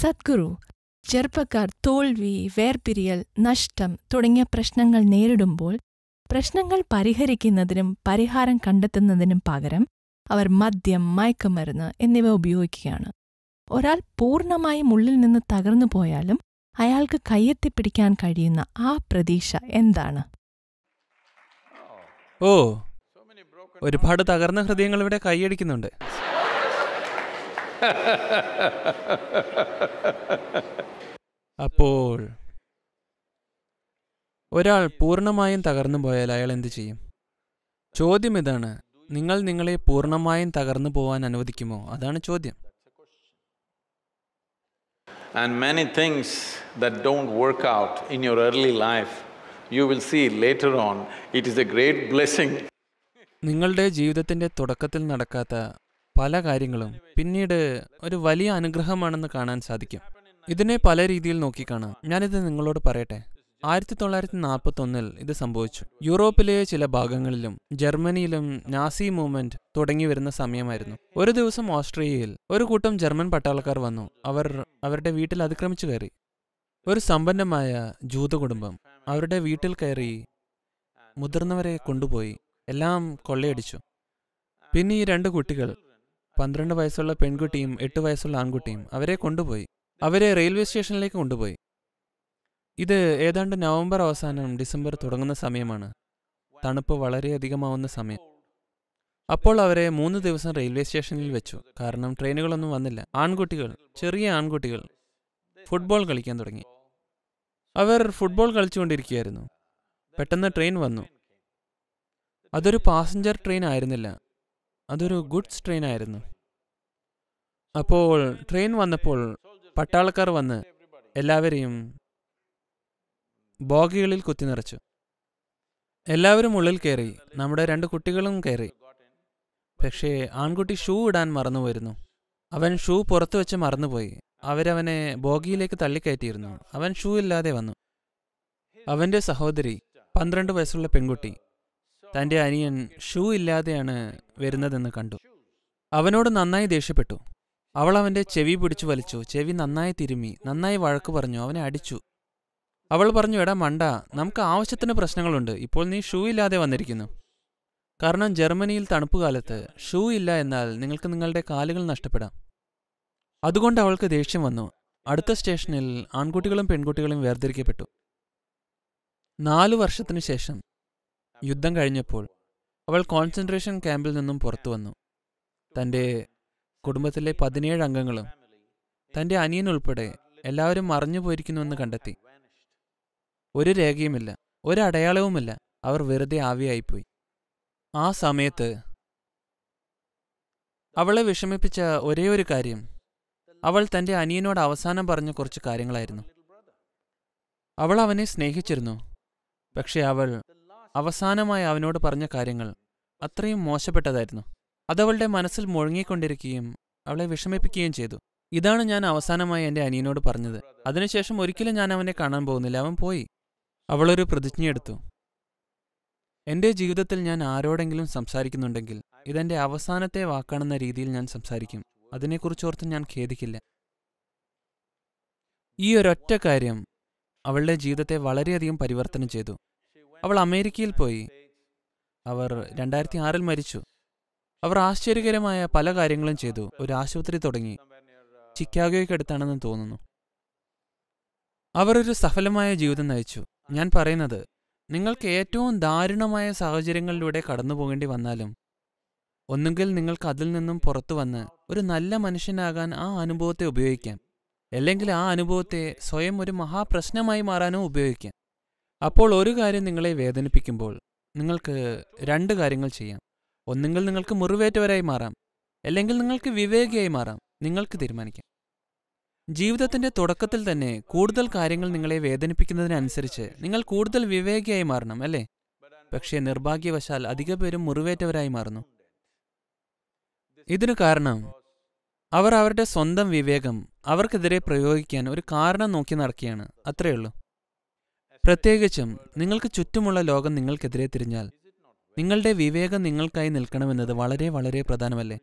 സദ്ഗുരു ചെറുപ്പക്കാർ തോൽവി വേർപിരിയൽ നഷ്ടം തുടങ്ങിയ പ്രശ്നങ്ങൾ നേരിടുമ്പോൾ പ്രശ്നങ്ങൾ പരിഹരിക്കുന്നതിനും പരിഹാരം കണ്ടെത്തുന്നതിനും പകരം അവർ മദ്യം മയക്കുമരുന്ന് എന്നിവ ഉപയോഗിക്കുകയാണ് ഒരാൾ പൂർണ്ണമായും ഉള്ളിൽ നിന്ന് തകർന്നു പോയാലും അയാൾക്ക് കയ്യെത്തിപ്പിടിക്കാൻ കഴിയുന്ന ആ പ്രതീക്ഷ എന്താണ് ഓ ഒരുപാട് തകർന്ന ഹൃദയങ്ങൾ ഇവിടെ കൈയടിക്കുന്നുണ്ട് അപ്പോൾ ഒരാൾ പൂർണ്ണമായും തകർന്നു പോയാൽ അയാൾ എന്ത് ചെയ്യും ചോദ്യം ഇതാണ് നിങ്ങൾ നിങ്ങളെ പൂർണ്ണമായും തകർന്നു പോവാൻ അനുവദിക്കുമോ അതാണ് ചോദ്യം And many things that don't work out in your early life, you will see later on, it is a great blessing. നിങ്ങളുടെ ജീവിതത്തിന്റെ തുടക്കത്തിൽ നടക്കാത്ത പല കാര്യങ്ങളും പിന്നീട് ഒരു വലിയ അനുഗ്രഹമാണെന്ന് കാണാൻ സാധിക്കും ഇതിനെ പല രീതിയിൽ നോക്കിക്കാണാം ഞാനിത് നിങ്ങളോട് പറയട്ടെ ആയിരത്തി തൊള്ളായിരത്തി നാൽപ്പത്തി ഒന്നിൽ ഇത് സംഭവിച്ചു യൂറോപ്പിലെ ചില ഭാഗങ്ങളിലും ജർമ്മനിയിലും നാസി മൂവ്മെന്റ് തുടങ്ങി വരുന്ന സമയമായിരുന്നു ഒരു ദിവസം ഓസ്ട്രേലിയയിൽ ഒരു കൂട്ടം ജർമ്മൻ പട്ടാളക്കാർ വന്നു അവർ അവരുടെ വീട്ടിൽ അതിക്രമിച്ചു കയറി ഒരു സമ്പന്നമായ ജൂത കുടുംബം അവരുടെ വീട്ടിൽ കയറി മുതിർന്നവരെ കൊണ്ടുപോയി എല്ലാം കൊള്ളയടിച്ചു പിന്നെ ഈ രണ്ട് കുട്ടികൾ പന്ത്രണ്ട് വയസ്സുള്ള പെൺകുട്ടിയും എട്ട് വയസ്സുള്ള ആൺകുട്ടിയും അവരെ കൊണ്ടുപോയി അവരെ റെയിൽവേ സ്റ്റേഷനിലേക്ക് കൊണ്ടുപോയി ഇത് ഏതാണ്ട് നവംബർ അവസാനം ഡിസംബർ തുടങ്ങുന്ന സമയമാണ് തണുപ്പ് വളരെയധികമാവുന്ന സമയം അപ്പോൾ അവരെ മൂന്ന് ദിവസം റെയിൽവേ സ്റ്റേഷനിൽ വെച്ചു കാരണം ട്രെയിനുകളൊന്നും വന്നില്ല ആൺകുട്ടികൾ ചെറിയ ആൺകുട്ടികൾ ഫുട്ബോൾ കളിക്കാൻ തുടങ്ങി അവർ ഫുട്ബോൾ കളിച്ചുകൊണ്ടിരിക്കുകയായിരുന്നു പെട്ടെന്ന് ട്രെയിൻ വന്നു അതൊരു പാസഞ്ചർ ട്രെയിൻ ആയിരുന്നില്ല അതൊരു ഗുഡ്സ് ട്രെയിൻ ആയിരുന്നു അപ്പോൾ ട്രെയിൻ വന്നപ്പോൾ പട്ടാളക്കാർ വന്ന് എല്ലാവരെയും ബോഗികളിൽ കുത്തി നിറച്ചു എല്ലാവരും ഉള്ളിൽ കയറി നമ്മുടെ രണ്ട് കുട്ടികളും കയറി പക്ഷേ ആൺകുട്ടി ഷൂ ഇടാൻ മറന്നുപോയിരുന്നു അവൻ ഷൂ പുറത്തു വെച്ച് മറന്നുപോയി അവരവനെ ബോഗിയിലേക്ക് തള്ളിക്കയറ്റിയിരുന്നു അവൻ ഷൂ ഇല്ലാതെ വന്നു അവൻ്റെ സഹോദരി പന്ത്രണ്ട് വയസ്സുള്ള പെൺകുട്ടി തൻ്റെ അനിയൻ ഷൂ ഇല്ലാതെയാണ് വരുന്നതെന്ന് കണ്ടു അവനോട് നന്നായി ദേഷ്യപ്പെട്ടു അവൾ അവൻ്റെ ചെവി പിടിച്ചു വലിച്ചു ചെവി നന്നായി തിരുമ്മി നന്നായി വഴക്ക് പറഞ്ഞു അവനെ അടിച്ചു അവൾ പറഞ്ഞു എടാ മണ്ട നമുക്ക് ആവശ്യത്തിന് പ്രശ്നങ്ങളുണ്ട് ഇപ്പോൾ നീ ഷൂ ഇല്ലാതെ വന്നിരിക്കുന്നു കാരണം ജർമ്മനിയിൽ തണുപ്പ് കാലത്ത് ഷൂ ഇല്ല എന്നാൽ നിങ്ങൾക്ക് നിങ്ങളുടെ കാലുകൾ നഷ്ടപ്പെടാം അതുകൊണ്ട് അവൾക്ക് ദേഷ്യം വന്നു അടുത്ത സ്റ്റേഷനിൽ ആൺകുട്ടികളും പെൺകുട്ടികളും വേർതിരിക്കപ്പെട്ടു നാലു വർഷത്തിനു ശേഷം യുദ്ധം കഴിഞ്ഞപ്പോൾ അവൾ കോൺസെൻട്രേഷൻ ക്യാമ്പിൽ നിന്നും പുറത്തു വന്നു തൻ്റെ കുടുംബത്തിലെ പതിനേഴ് അംഗങ്ങളും തൻ്റെ അനിയൻ ഉൾപ്പെടെ എല്ലാവരും മറഞ്ഞു പോയിരിക്കുന്നുവെന്ന് കണ്ടെത്തി ഒരു രേഖയുമില്ല ഒരു അടയാളവുമില്ല അവർ വെറുതെ ആവിയായിപ്പോയി ആ സമയത്ത് അവളെ വിഷമിപ്പിച്ച ഒരേ ഒരു കാര്യം അവൾ തൻ്റെ അനിയനോട് അവസാനം പറഞ്ഞ കുറച്ച് കാര്യങ്ങളായിരുന്നു അവൾ അവനെ സ്നേഹിച്ചിരുന്നു പക്ഷേ അവൾ അവസാനമായി അവനോട് പറഞ്ഞ കാര്യങ്ങൾ അത്രയും മോശപ്പെട്ടതായിരുന്നു അതവളുടെ മനസ്സിൽ മുഴങ്ങിക്കൊണ്ടിരിക്കുകയും അവളെ വിഷമിപ്പിക്കുകയും ചെയ്തു ഇതാണ് ഞാൻ അവസാനമായി എന്റെ അനിയനോട് പറഞ്ഞത് അതിനുശേഷം ഒരിക്കലും ഞാൻ അവനെ കാണാൻ പോകുന്നില്ല അവൻ പോയി അവളൊരു പ്രതിജ്ഞയെടുത്തു എൻ്റെ ജീവിതത്തിൽ ഞാൻ ആരോടെങ്കിലും സംസാരിക്കുന്നുണ്ടെങ്കിൽ ഇതെന്റെ അവസാനത്തെ വാക്കാണെന്ന രീതിയിൽ ഞാൻ സംസാരിക്കും അതിനെക്കുറിച്ചോർത്ത് ഞാൻ ഖേദിക്കില്ല ഈ ഒരൊറ്റ കാര്യം അവളുടെ ജീവിതത്തെ വളരെയധികം പരിവർത്തനം ചെയ്തു അവൾ അമേരിക്കയിൽ പോയി അവർ രണ്ടായിരത്തി ആറിൽ മരിച്ചു അവർ ആശ്ചര്യകരമായ പല കാര്യങ്ങളും ചെയ്തു ഒരു ആശുപത്രി തുടങ്ങി അടുത്താണെന്ന് തോന്നുന്നു അവർ ഒരു സഫലമായ ജീവിതം നയിച്ചു ഞാൻ പറയുന്നത് നിങ്ങൾക്ക് ഏറ്റവും ദാരുണമായ സാഹചര്യങ്ങളിലൂടെ കടന്നു പോകേണ്ടി വന്നാലും ഒന്നുകിൽ നിങ്ങൾക്ക് അതിൽ നിന്നും പുറത്തു വന്ന് ഒരു നല്ല മനുഷ്യനാകാൻ ആ അനുഭവത്തെ ഉപയോഗിക്കാം അല്ലെങ്കിൽ ആ അനുഭവത്തെ സ്വയം ഒരു മഹാപ്രശ്നമായി മാറാനോ ഉപയോഗിക്കാം അപ്പോൾ ഒരു കാര്യം നിങ്ങളെ വേദനിപ്പിക്കുമ്പോൾ നിങ്ങൾക്ക് രണ്ട് കാര്യങ്ങൾ ചെയ്യാം ഒന്നുകിൽ നിങ്ങൾക്ക് മുറിവേറ്റവരായി മാറാം അല്ലെങ്കിൽ നിങ്ങൾക്ക് വിവേകിയായി മാറാം നിങ്ങൾക്ക് തീരുമാനിക്കാം ജീവിതത്തിന്റെ തുടക്കത്തിൽ തന്നെ കൂടുതൽ കാര്യങ്ങൾ നിങ്ങളെ വേദനിപ്പിക്കുന്നതിനനുസരിച്ച് നിങ്ങൾ കൂടുതൽ വിവേകിയായി മാറണം അല്ലേ പക്ഷേ നിർഭാഗ്യവശാൽ അധിക പേരും മുറിവേറ്റവരായി മാറുന്നു ഇതിനു കാരണം അവർ അവരുടെ സ്വന്തം വിവേകം അവർക്കെതിരെ പ്രയോഗിക്കാൻ ഒരു കാരണം നോക്കി നടക്കുകയാണ് അത്രയുള്ളൂ ഉള്ളൂ പ്രത്യേകിച്ചും നിങ്ങൾക്ക് ചുറ്റുമുള്ള ലോകം നിങ്ങൾക്കെതിരെ തിരിഞ്ഞാൽ നിങ്ങളുടെ വിവേകം നിങ്ങൾക്കായി നിൽക്കണമെന്നത് വളരെ വളരെ പ്രധാനമല്ലേ